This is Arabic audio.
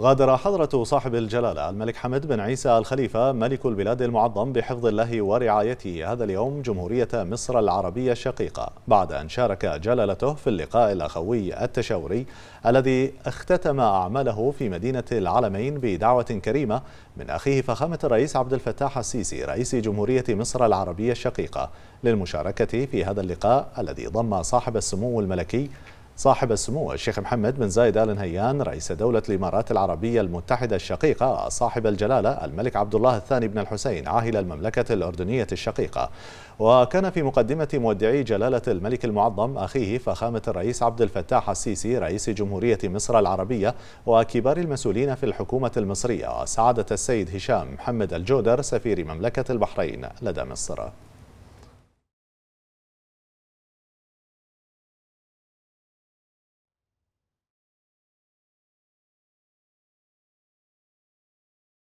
غادر حضرة صاحب الجلالة الملك حمد بن عيسى الخليفة ملك البلاد المعظم بحفظ الله ورعايته هذا اليوم جمهورية مصر العربية الشقيقة بعد أن شارك جلالته في اللقاء الأخوي التشاوري الذي اختتم أعماله في مدينة العلمين بدعوة كريمة من أخيه فخامة الرئيس عبد الفتاح السيسي رئيس جمهورية مصر العربية الشقيقة للمشاركة في هذا اللقاء الذي ضم صاحب السمو الملكي صاحب السمو الشيخ محمد بن زايد آل نهيان رئيس دولة الإمارات العربية المتحدة الشقيقة صاحب الجلالة الملك عبد الله الثاني بن الحسين عاهل المملكة الأردنية الشقيقة وكان في مقدمة مودعي جلالة الملك المعظم أخيه فخامة الرئيس عبد الفتاح السيسي رئيس جمهورية مصر العربية وكبار المسؤولين في الحكومة المصرية وسعادة السيد هشام محمد الجودر سفير مملكة البحرين لدى مصر